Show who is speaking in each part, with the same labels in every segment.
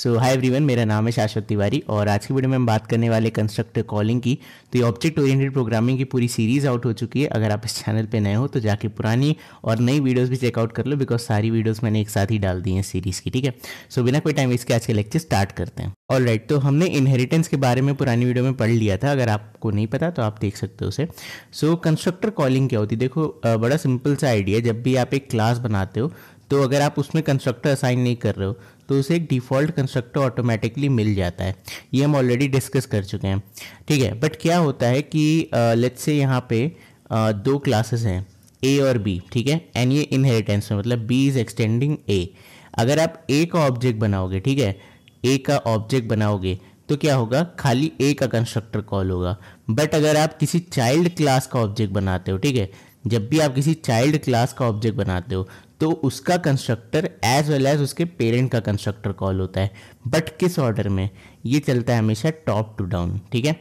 Speaker 1: सो hi everyone मेरा नाम है शाश्वत तिवारी और आज की वीडियो में हम बात करने वाले कंस्ट्रक्टर कॉलिंग की तो ये ऑब्जेक्ट ओरिएंटेड प्रोग्रामिंग की पूरी सीरीज़ आउट हो चुकी है अगर आप इस चैनल पे नए हो तो जाके पुरानी और नई वीडियोस भी चेकआउट कर लो बिकॉज सारी वीडियोस मैंने एक साथ ही डाल दी हैं सीरीज़ की ठीक है सो so, बिना कोई टाइम इसके आज के लेक्चर स्टार्ट करते हैं ऑल राइट right, तो हमने इनहेरिटेंस के बारे में पुरानी वीडियो में पढ़ लिया था अगर आपको नहीं पता तो आप देख सकते हो उसे सो कंस्ट्रक्टर कॉलिंग क्या होती है देखो बड़ा सिंपल सा आइडिया जब भी आप एक क्लास बनाते हो तो अगर आप उसमें कंस्ट्रक्टर असाइन नहीं कर रहे हो तो उसे एक डिफ़ॉल्ट कंस्ट्रक्टर ऑटोमेटिकली मिल जाता है ये हम ऑलरेडी डिस्कस कर चुके हैं ठीक है बट क्या होता है कि लेट्स से यहाँ पे uh, दो क्लासेस हैं ए और बी ठीक है एंड ये इनहेरिटेंस में मतलब बी इज़ एक्सटेंडिंग ए अगर आप ए का ऑब्जेक्ट बनाओगे ठीक है ए का ऑब्जेक्ट बनाओगे तो क्या होगा खाली ए का कंस्ट्रक्टर कॉल होगा बट अगर आप किसी चाइल्ड क्लास का ऑब्जेक्ट बनाते हो ठीक है जब भी आप किसी चाइल्ड क्लास का ऑब्जेक्ट बनाते हो तो उसका कंस्ट्रक्टर एज वेल एज उसके पेरेंट का कंस्ट्रक्टर कॉल होता है बट किस ऑर्डर में ये चलता है हमेशा टॉप टू डाउन ठीक है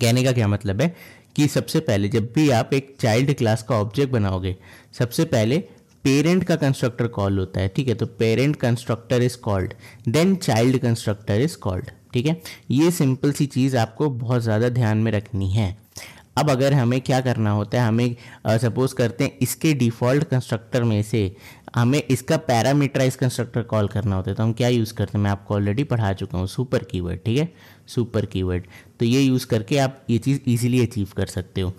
Speaker 1: कहने का क्या मतलब है कि सबसे पहले जब भी आप एक चाइल्ड क्लास का ऑब्जेक्ट बनाओगे सबसे पहले पेरेंट का कंस्ट्रक्टर कॉल होता है ठीक है तो parent constructor is called then child constructor is called ठीक है ये सिंपल सी चीज़ आपको बहुत ज़्यादा ध्यान में रखनी है अब अगर हमें क्या करना होता है हमें सपोज़ करते हैं इसके डिफ़ॉल्ट कंस्ट्रक्टर में से हमें इसका पैरामीटराइज कंस्ट्रक्टर कॉल करना होता है तो हम क्या यूज़ करते हैं मैं आपको ऑलरेडी पढ़ा चुका हूँ सुपर कीवर्ड ठीक है सुपर कीवर्ड तो ये यूज़ करके आप ये चीज़ इजीली अचीव कर सकते हो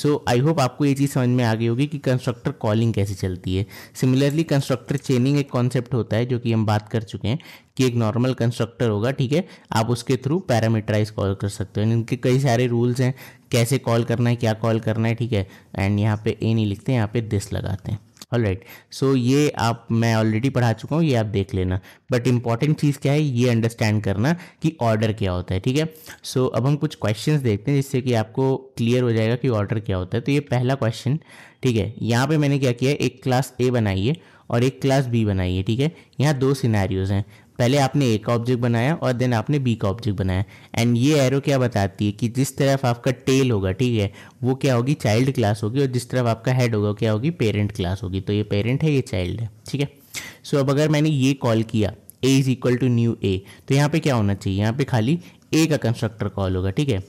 Speaker 1: सो आई होप आपको ये चीज़ समझ में आ गई होगी कि कंस्ट्रक्टर कॉलिंग कैसे चलती है सिमिलरली कंस्ट्रक्टर चेनिंग एक कॉन्सेप्ट होता है जो कि हम बात कर चुके हैं कि एक नॉर्मल कंस्ट्रक्टर होगा ठीक है आप उसके थ्रू पैरामीटराइज कॉल कर सकते हो इनके कई सारे रूल्स हैं कैसे कॉल करना है क्या कॉल करना है ठीक है एंड यहाँ पे ए नहीं लिखते यहाँ पे दिस लगाते हैं राइट सो ये आप मैं ऑलरेडी पढ़ा चुका हूँ ये आप देख लेना बट इंपॉर्टेंट चीज़ क्या है ये अंडरस्टैंड करना कि ऑर्डर क्या होता है ठीक है सो so, अब हम कुछ क्वेश्चंस देखते हैं जिससे कि आपको क्लियर हो जाएगा कि ऑर्डर क्या होता है तो ये पहला क्वेश्चन ठीक है यहाँ पे मैंने क्या किया एक क्लास ए बनाइए और एक क्लास बी बनाइए ठीक है यहाँ दो सिनारीज हैं पहले आपने ए का ऑब्जेक्ट बनाया और देन आपने बी का ऑब्जेक्ट बनाया एंड ये एरो क्या बताती है कि जिस तरफ आपका टेल होगा ठीक है वो क्या होगी चाइल्ड क्लास होगी और जिस तरफ आपका हेड होगा क्या होगी पेरेंट क्लास होगी तो ये पेरेंट है ये चाइल्ड है ठीक है सो अब अगर मैंने ये कॉल किया A is equal to new A तो यहाँ पे क्या होना चाहिए यहाँ पे खाली ए का कंस्ट्रक्टर कॉल होगा ठीक है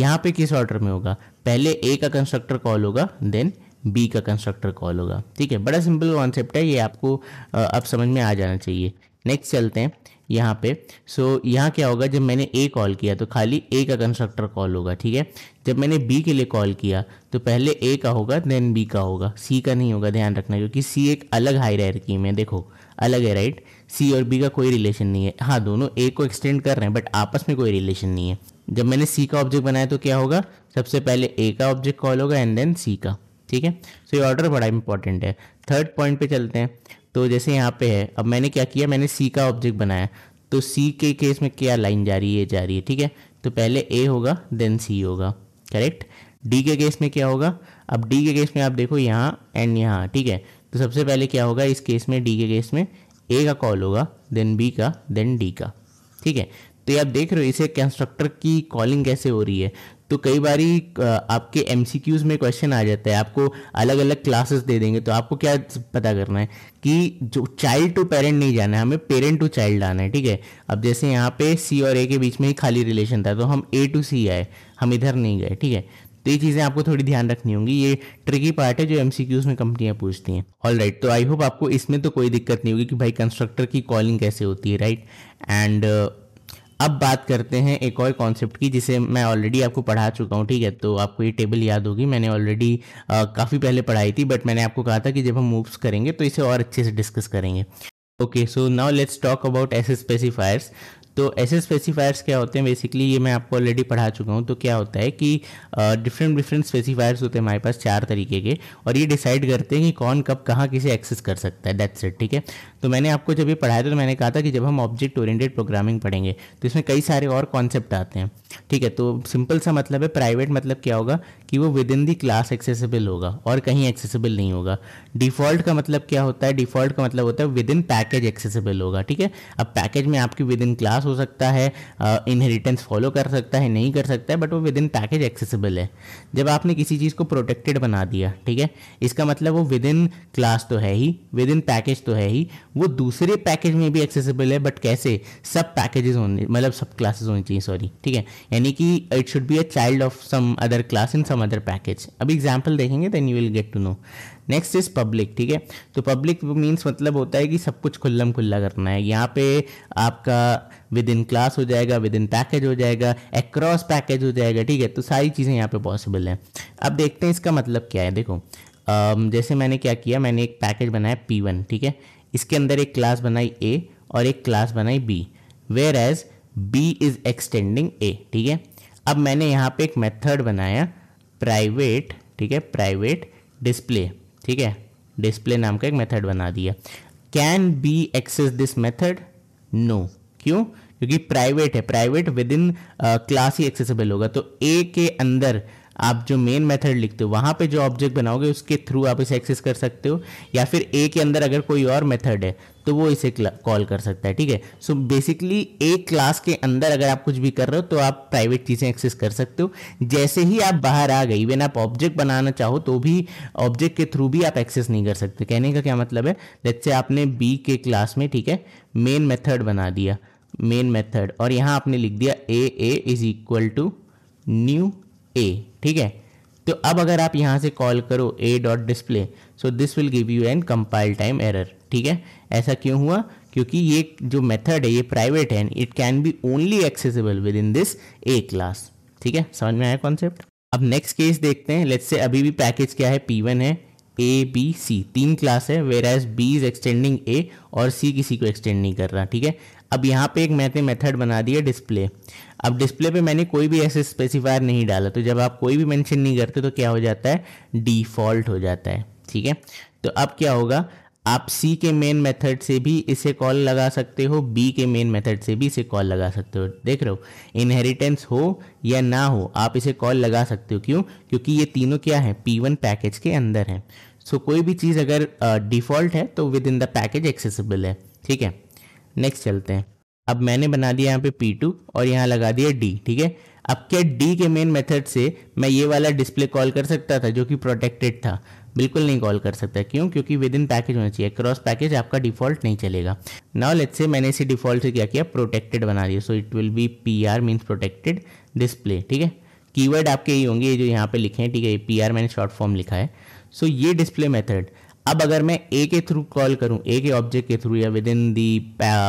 Speaker 1: यहाँ पे किस ऑर्डर में होगा पहले ए का कंस्ट्रक्टर कॉल होगा देन बी का कंस्ट्रक्टर कॉल होगा ठीक है बड़ा सिंपल कॉन्सेप्ट है ये आपको अब समझ में आ जाना चाहिए नेक्स्ट चलते हैं यहाँ पे सो so, यहाँ क्या होगा जब मैंने ए कॉल किया तो खाली ए का कंस्ट्रक्टर कॉल होगा ठीक है जब मैंने बी के लिए कॉल किया तो पहले ए का होगा देन बी का होगा सी का नहीं होगा ध्यान रखना क्योंकि सी एक अलग की में देखो अलग है राइट सी और बी का कोई रिलेशन नहीं है हाँ दोनों ए को एक्सटेंड कर रहे हैं बट आपस में कोई रिलेशन नहीं है जब मैंने सी का ऑब्जेक्ट बनाया तो क्या होगा सबसे पहले ए का ऑब्जेक्ट कॉल होगा एंड देन सी का ठीक है सो ये ऑर्डर बड़ा इंपॉर्टेंट है थर्ड पॉइंट पे चलते हैं तो जैसे यहाँ पे है अब मैंने क्या किया मैंने सी का ऑब्जेक्ट बनाया तो सी के केस में क्या लाइन जा रही है जा रही है ठीक है तो पहले ए होगा देन सी होगा करेक्ट डी के केस में क्या होगा अब डी के केस में आप देखो यहाँ एंड यहाँ ठीक है तो सबसे पहले क्या होगा इस केस में डी के केस में ए का कॉल होगा देन बी का देन डी का ठीक है तो ये आप देख रहे हो इसे कंस्ट्रक्टर की कॉलिंग कैसे हो रही है तो कई बार आपके एम में क्वेश्चन आ जाता है आपको अलग अलग क्लासेस दे देंगे तो आपको क्या पता करना है कि जो चाइल्ड टू पेरेंट नहीं जाना है हमें पेरेंट टू चाइल्ड आना है ठीक है अब जैसे यहाँ पे सी और ए के बीच में ही खाली रिलेशन था तो हम ए टू सी आए हम इधर नहीं गए ठीक है तो ये चीज़ें आपको थोड़ी ध्यान रखनी होंगी ये ट्रिकी पार्ट है जो एम में कंपनियाँ पूछती हैं ऑल राइट तो आई होप आपको इसमें तो कोई दिक्कत नहीं होगी कि भाई कंस्ट्रक्टर की कॉलिंग कैसे होती है राइट एंड अब बात करते हैं एक और कॉन्सेप्ट की जिसे मैं ऑलरेडी आपको पढ़ा चुका हूँ ठीक है तो आपको ये टेबल याद होगी मैंने ऑलरेडी काफ़ी पहले पढ़ाई थी बट मैंने आपको कहा था कि जब हम मूव्स करेंगे तो इसे और अच्छे से डिस्कस करेंगे okay so now let's talk about access specifiers तो ऐसे स्पेसिफायर्स क्या होते हैं बेसिकली ये मैं आपको ऑलरेडी पढ़ा चुका हूँ तो क्या होता है कि डिफरेंट डिफरेंट स्पेसिफायर्स होते हैं हमारे पास चार तरीके के और ये डिसाइड करते हैं कि कौन कब कहाँ किसे एक्सेस कर सकता है दैट्स इट ठीक है तो मैंने आपको जब ये पढ़ाया था तो मैंने कहा था कि जब हम ऑब्जेक्ट ओरिएंटेड प्रोग्रामिंग पढ़ेंगे तो इसमें कई सारे और कॉन्सेप्ट आते हैं ठीक है तो सिंपल सा मतलब है प्राइवेट मतलब क्या होगा कि वो within the class accessible होगा और कहीं एक्सेसिबल नहीं होगा डिफ़ॉल्ट का मतलब क्या होता है डिफ़ॉल्ट का मतलब होता है विद इन पैकेज एक्सेसिबल होगा ठीक है अब पैकेज में आपकी विद इन क्लास हो सकता है इनहेरिटेंस फॉलो कर सकता है नहीं कर सकता है बट वो विद इन पैकेज एक्सेसिबल है जब आपने किसी चीज़ को प्रोटेक्टेड बना दिया ठीक है इसका मतलब वो विद इन क्लास तो है ही विद इन पैकेज तो है ही वो दूसरे पैकेज में भी एक्सेसिबल है बट कैसे सब पैकेजेस होने मतलब सब क्लासेज होनी चाहिए सॉरी ठीक है यानी कि it should be a child of some other class in some other package अब एग्जाम्पल देखेंगे then you will get to know next is public ठीक है तो पब्लिक मीन्स मतलब होता है कि सब कुछ खुल्लम खुल्ला करना है यहाँ पे आपका विद इन क्लास हो जाएगा विद इन पैकेज हो जाएगा एक्रॉस पैकेज हो जाएगा ठीक है तो सारी चीज़ें यहाँ पे पॉसिबल हैं अब देखते हैं इसका मतलब क्या है देखो um, जैसे मैंने क्या किया मैंने एक पैकेज बनाया पी वन ठीक है इसके अंदर एक क्लास बनाई ए और एक क्लास बनाई B whereas B is extending A ठीक है अब मैंने यहाँ पे एक मेथड बनाया प्राइवेट ठीक है प्राइवेट डिस्प्ले ठीक है डिस्प्ले नाम का एक मेथड बना दिया can B access this method no क्यों क्योंकि प्राइवेट है प्राइवेट विद इन क्लास ही एक्सेसिबल होगा तो ए के अंदर आप जो मेन मेथड लिखते हो वहाँ पे जो ऑब्जेक्ट बनाओगे उसके थ्रू आप इसे एक्सेस कर सकते हो या फिर ए के अंदर अगर कोई और मेथड है तो वो इसे कॉल कर सकता है ठीक है सो बेसिकली एक क्लास के अंदर अगर आप कुछ भी कर रहे हो तो आप प्राइवेट चीज़ें एक्सेस कर सकते हो जैसे ही आप बाहर आ गए इवन आप ऑब्जेक्ट बनाना चाहो तो भी ऑब्जेक्ट के थ्रू भी आप एक्सेस नहीं कर सकते कहने का क्या मतलब है जैसे आपने बी के क्लास में ठीक है मेन मेथड बना दिया मेन मेथड और यहाँ आपने लिख दिया A A is equal to new A ठीक है तो अब अगर आप यहाँ से कॉल करो A dot display so this will give you an compile time error ठीक है ऐसा क्यों हुआ क्योंकि ये जो मेथड है ये प्राइवेट है it can be only accessible within this A class ठीक है समझ में आया कॉन्सेप्ट अब नेक्स्ट केस देखते हैं लेट्स से अभी भी पैकेज क्या है पी वन है ए बी सी तीन क्लास है whereas B is extending A और सी किसी को एक्सटेंड नहीं कर रहा ठीक है अब यहाँ पे एक मैंने मेथड बना दिया डिस्प्ले अब डिस्प्ले पे मैंने कोई भी ऐसे स्पेसिफायर नहीं डाला तो जब आप कोई भी मेंशन नहीं करते तो क्या हो जाता है डिफ़ॉल्ट हो जाता है ठीक है तो अब क्या होगा आप सी के मेन मेथड से भी इसे कॉल लगा सकते हो बी के मेन मेथड से भी इसे कॉल लगा सकते हो देख रहे हो इनहेरिटेंस हो या ना हो आप इसे कॉल लगा सकते हो क्यों क्योंकि ये तीनों क्या है पी वन पैकेज के अंदर हैं सो so, कोई भी चीज़ अगर डिफ़ॉल्ट uh, है तो within the package accessible है ठीक है नेक्स्ट चलते हैं अब मैंने बना दिया यहाँ पे P2 और यहाँ लगा दिया D ठीक है अब क्या D के मेन मेथड से मैं ये वाला डिस्प्ले कॉल कर सकता था जो कि प्रोटेक्टेड था बिल्कुल नहीं कॉल कर सकता क्यों क्योंकि विद इन पैकेज होना चाहिए क्रॉस पैकेज आपका डिफॉल्ट नहीं चलेगा नाउ लेट्स से मैंने इसे डिफॉल्ट से क्या किया प्रोटेक्टेड बना दिया so it will be P R means protected display ठीक है कीवर्ड आपके ही होंगे जो यहाँ पे लिखे हैं ठीक है पी आर मैंने शॉर्ट फॉर्म लिखा है सो ये डिस्प्ले मेथड अब अगर मैं ए के थ्रू कॉल करूं ए के ऑब्जेक्ट के थ्रू या within the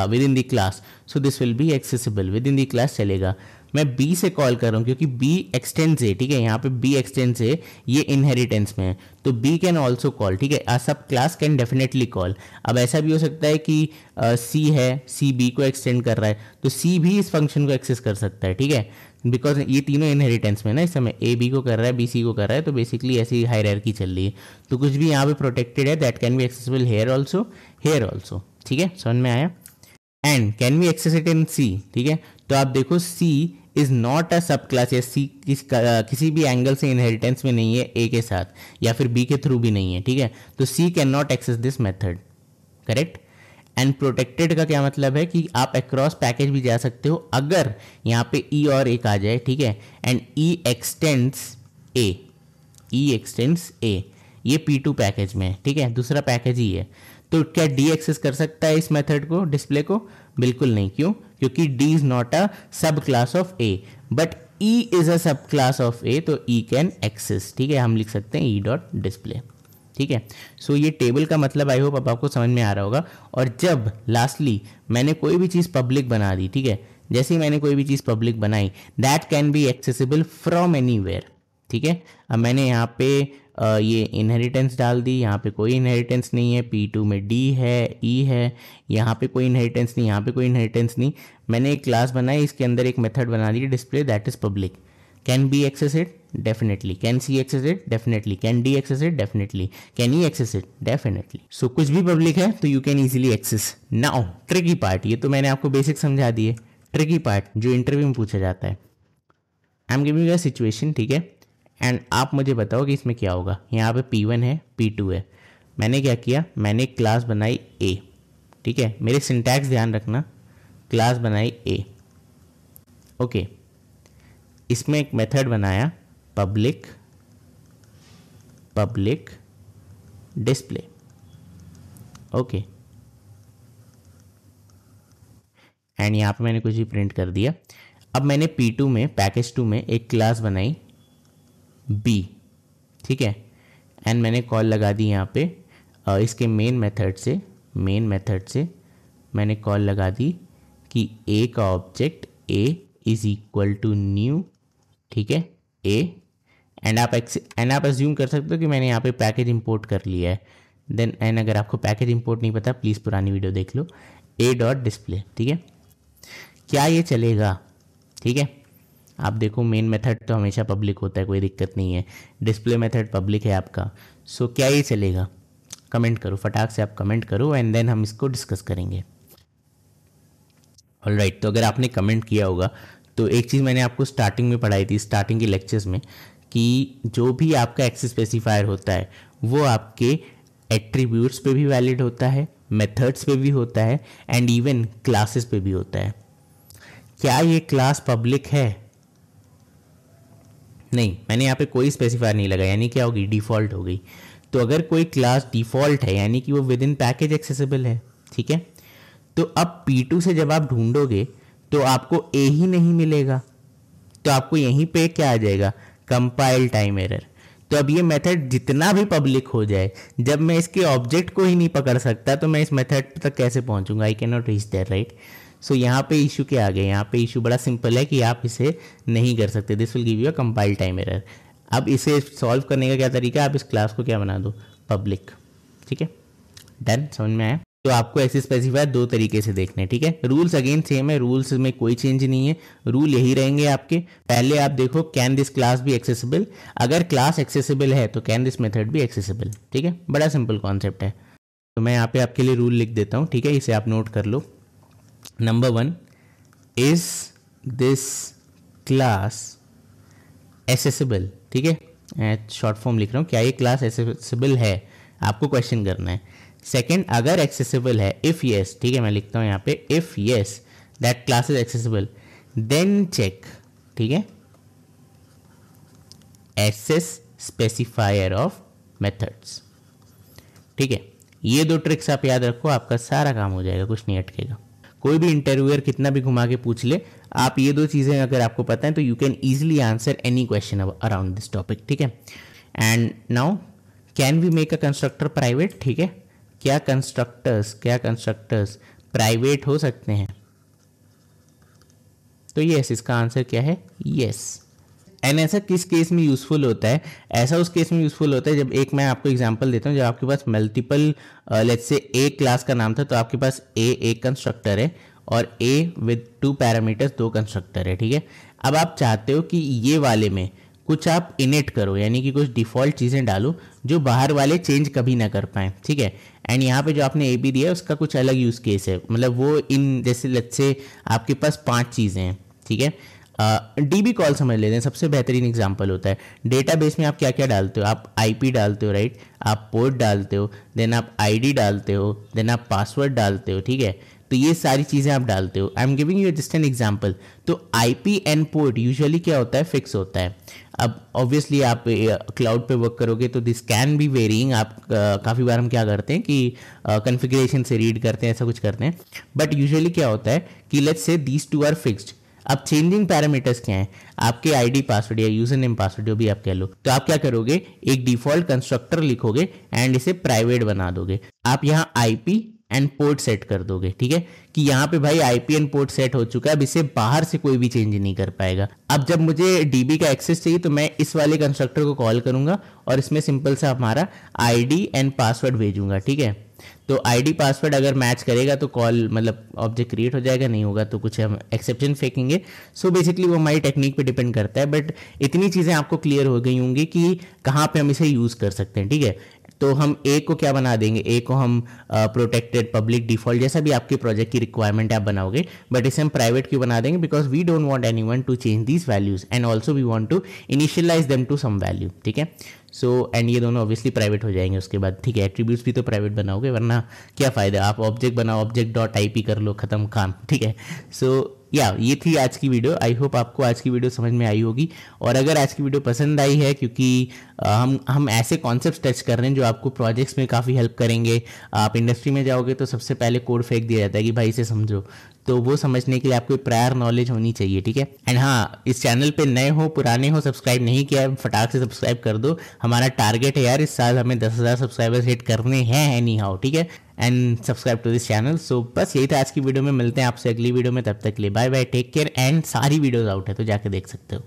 Speaker 1: within the class so this will be accessible within the class चलेगा मैं बी से कॉल कर रहा हूँ क्योंकि बी एक्सटेंड से ठीक है यहाँ पे बी एक्सटेंड से ये इनहेरिटेंस में है तो बी कैन ऑल्सो कॉल ठीक है सब क्लास कैन डेफिनेटली कॉल अब ऐसा भी हो सकता है कि सी uh, है सी बी को एक्सटेंड कर रहा है तो सी भी इस फंक्शन को एक्सेस कर सकता है ठीक है बिकॉज ये तीनों इनहेरिटेंस में ना इस समय ए बी को कर रहा है बी सी को कर रहा है तो बेसिकली ऐसी की चल रही है तो कुछ भी यहाँ पे प्रोटेक्टेड है that can be accessible here also here also ठीक है सोन में आया and can be accessed in C ठीक है तो आप देखो सी इज़ नॉट अ सब क्लास या सी किस किसी भी एंगल से इनहेरिटेंस में नहीं है ए के साथ या फिर बी के थ्रू भी नहीं है ठीक है तो C can not access this method correct and protected का क्या मतलब है कि आप अक्रॉस पैकेज भी जा सकते हो अगर यहाँ पे ई e और एक आ जाए ठीक है and E extends A E extends A ये पी टू पैकेज में है ठीक है दूसरा पैकेज ही e है तो क्या डी एक्सेस कर सकता है इस मेथड को डिस्प्ले को बिल्कुल नहीं क्यों क्योंकि D is not a subclass of A but E is a subclass of ए तो ई कैन एक्सेस ठीक है हम लिख सकते हैं ई डॉट डिस्प्ले ठीक है सो ये टेबल का मतलब आई होप अब आपको समझ में आ रहा होगा और जब लास्टली मैंने कोई भी चीज़ पब्लिक बना दी ठीक है जैसे ही मैंने कोई भी चीज़ पब्लिक बनाई that can be accessible from any ठीक है अब मैंने यहाँ पे आ, ये इनहेरिटेंस डाल दी यहाँ पे कोई इनहेरिटेंस नहीं है पी टू में डी है ई e है यहाँ पे कोई इनहेरिटेंस नहीं यहाँ पे कोई इनहेरिटेंस नहीं मैंने एक क्लास बनाई इसके अंदर एक मेथड बना दी display that is public can B access definitely can C access it definitely can D access it definitely can you access it definitely so कुछ भी पब्लिक है तो you can easily access now tricky part ये तो मैंने आपको basic समझा दिए ट्रिकी पार्ट जो इंटरव्यू में पूछा जाता है I am giving a situation ठीक है एंड आप मुझे बताओ कि इसमें क्या होगा यहाँ पे पी वन है पी टू है मैंने क्या किया मैंने एक क्लास बनाई ए ठीक है मेरे सिंटैक्स ध्यान रखना क्लास बनाई ए ओके okay. इसमें एक मेथड बनाया public public display okay and यहाँ पे मैंने कुछ भी प्रिंट कर दिया अब मैंने P2 में पैकेज टू में एक क्लास बनाई B ठीक है एंड मैंने कॉल लगा दी यहाँ पे इसके मेन मेथड से मेन मेथड से मैंने कॉल लगा दी कि ए का object A is equal to new ठीक है ए एंड आप एंड आप एज्यूम कर सकते हो कि मैंने यहाँ पे पैकेज इंपोर्ट कर लिया है देन एंड अगर आपको पैकेज इंपोर्ट नहीं पता प्लीज़ पुरानी वीडियो देख लो ए डॉट डिस्प्ले ठीक है क्या ये चलेगा ठीक है आप देखो मेन मेथड तो हमेशा पब्लिक होता है कोई दिक्कत नहीं है डिस्प्ले मेथड पब्लिक है आपका सो so, क्या ये चलेगा कमेंट करो फटाक से आप कमेंट करो एंड देन हम इसको डिस्कस करेंगे ऑल राइट right, तो अगर आपने कमेंट किया होगा तो एक चीज़ मैंने आपको स्टार्टिंग में पढ़ाई थी स्टार्टिंग के लेक्चर्स में कि जो भी आपका एक्सेस स्पेसिफायर होता है वो आपके एट्रीब्यूट्स पे भी वैलिड होता है मेथड्स पे भी होता है एंड इवन क्लासेस पे भी होता है क्या ये क्लास पब्लिक है नहीं मैंने यहाँ पे कोई स्पेसिफायर नहीं लगाया यानी क्या होगी डिफ़ॉल्ट हो गई तो अगर कोई क्लास डिफ़ॉल्ट है यानी कि वो विद इन पैकेज एक्सेसिबल है ठीक है तो अब P2 से जब आप ढूंढोगे तो आपको ए ही नहीं मिलेगा तो आपको यहीं पे क्या आ जाएगा कंपाइल टाइम एरर तो अब ये मेथड जितना भी पब्लिक हो जाए जब मैं इसके ऑब्जेक्ट को ही नहीं पकड़ सकता तो मैं इस मेथड तक कैसे पहुंचूंगा I can not reach that right so यहाँ पे इशू क्या आ गया यहाँ पे इशू बड़ा सिंपल है कि आप इसे नहीं कर सकते this will give you a compile time error अब इसे सॉल्व करने का क्या तरीका आप इस क्लास को क्या बना दो पब्लिक ठीक है डन समझ में आया तो आपको एक्सिस पैसिफायर दो तरीके से देखने है ठीक है रूल्स अगेन सेम है रूल्स में कोई चेंज नहीं है रूल यही रहेंगे आपके पहले आप देखो कैन दिस क्लास भी एक्सेसिबल अगर क्लास एक्सेसिबल है तो कैन दिस मेथड भी एक्सेसिबल ठीक है बड़ा सिंपल कॉन्सेप्ट है तो मैं यहाँ पे आपके लिए रूल लिख देता हूँ ठीक है इसे आप नोट कर लो number one is this class accessible ठीक है शॉर्ट फॉर्म लिख रहा हूँ क्या ये क्लास एसेसिबल है आपको क्वेश्चन करना है सेकेंड अगर एक्सेसिबल है इफ़ येस ठीक है मैं लिखता हूँ यहाँ पे if yes that class is accessible then check ठीक है एक्सेस स्पेसिफायर ऑफ मेथड्स ठीक है ये दो ट्रिक्स आप याद रखो आपका सारा काम हो जाएगा कुछ नहीं अटकेगा कोई भी इंटरव्यूअर कितना भी घुमा के पूछ ले आप ये दो चीज़ें अगर आपको पता है तो you can easily answer any question around this topic ठीक है and now can we make a constructor private ठीक है क्या कंस्ट्रक्टर्स क्या कंस्ट्रक्टर्स प्राइवेट हो सकते हैं तो यस इसका आंसर क्या है यस एंड ऐसा किस केस में यूज़फुल होता है ऐसा उस केस में यूज़फुल होता है जब एक मैं आपको एग्जांपल देता हूँ जब आपके पास multiple let's say A class का नाम था तो आपके पास ए एक कंस्ट्रक्टर है और ए विद टू पैरामीटर्स दो कंस्ट्रक्टर है ठीक है अब आप चाहते हो कि ये वाले में कुछ आप इनेट करो यानी कि कुछ डिफ़ॉल्ट चीज़ें डालो जो बाहर वाले चेंज कभी ना कर पाएँ ठीक है एंड यहाँ पे जो आपने ए बी दिया है उसका कुछ अलग यूज़ केस है मतलब वो इन जैसे लत से आपके पास पाँच चीज़ें हैं ठीक है डी बी कॉल समझ लेते हैं सबसे बेहतरीन एग्जाम्पल होता है बेस में आप क्या क्या डालते हो आप पी डालते हो राइट आप पोर्ट डालते हो देन आप डी डालते हो देन आप पासवर्ड डालते हो ठीक है तो ये सारी चीज़ें आप डालते हो I am giving you just an example तो I P and port usually क्या होता है फिक्स होता है अब ऑब्वियसली आप क्लाउड पे वर्क करोगे तो दिस कैन बी वेरिंग आप काफ़ी बार हम क्या करते हैं कि कन्फिग्रेशन से रीड करते हैं ऐसा कुछ करते हैं बट यूजली क्या होता है कि let's say these two are fixed अब चेंजिंग पैरामीटर्स क्या हैं आपके आईडी पासवर्ड या यूजर नेम पासवर्ड जो भी आप कह लो तो आप क्या करोगे एक डिफॉल्ट कंस्ट्रक्टर लिखोगे एंड इसे प्राइवेट बना दोगे आप यहाँ आईपी एंड पोर्ट सेट कर दोगे ठीक है कि यहाँ पे भाई आईपीएन पोर्ट सेट हो चुका है अब इसे बाहर से कोई भी चेंज नहीं कर पाएगा अब जब मुझे डीबी का एक्सेस चाहिए तो मैं इस वाले कंस्ट्रक्टर को कॉल करूंगा और इसमें सिंपल सा हमारा आईडी एंड पासवर्ड भेजूंगा ठीक है तो आईडी पासवर्ड अगर मैच करेगा तो कॉल मतलब ऑब्जेक्ट क्रिएट हो जाएगा नहीं होगा तो कुछ हम एक्सेप्शन फेंकेंगे सो so बेसिकली वो हमारी टेक्निक पे डिपेंड करता है बट इतनी चीज़ें आपको क्लियर हो गई होंगी कि कहाँ पे हम इसे यूज़ कर सकते हैं ठीक है तो हम ए को क्या बना देंगे ए को हम प्रोटेक्टेड पब्लिक डिफॉल्ट जैसा भी आपके प्रोजेक्ट की रिक्वायरमेंट आप बनाओगे बट इसे हम प्राइवेट क्यों बना देंगे because we don't want anyone to change these values and also we want to initialise them to some value ठीक है सो so, एंड ये दोनों ऑब्वियसली प्राइवेट हो जाएंगे उसके बाद ठीक है एट्रीब्यूट्स भी तो प्राइवेट बनाओगे वरना क्या फ़ायदा आप ऑब्जेक्ट बनाओ ऑब्जेक्ट डॉट आई कर लो खत्म काम ठीक है सो so, या ये थी आज की वीडियो आई होप आपको आज की वीडियो समझ में आई होगी और अगर आज की वीडियो पसंद आई है क्योंकि हम हम ऐसे कॉन्सेप्ट टच कर रहे हैं जो आपको प्रोजेक्ट्स में काफ़ी हेल्प करेंगे आप इंडस्ट्री में जाओगे तो सबसे पहले कोड फेंक दिया जाता है कि भाई इसे समझो तो वो समझने के लिए आपको प्रायर नॉलेज होनी चाहिए ठीक है एंड हाँ इस चैनल पे नए हो पुराने हो सब्सक्राइब नहीं किया है फटाक से सब्सक्राइब कर दो हमारा टारगेट है यार इस साल हमें दस हज़ार सब्सक्राइबर्स हिट करने हैं एनी हाउ ठीक है and subscribe to this channel so बस यही था आज की वीडियो में मिलते हैं आपसे अगली वीडियो में तब तक के लिए bye bye take care and सारी वीडियोज़ आउट है तो जाके देख सकते हो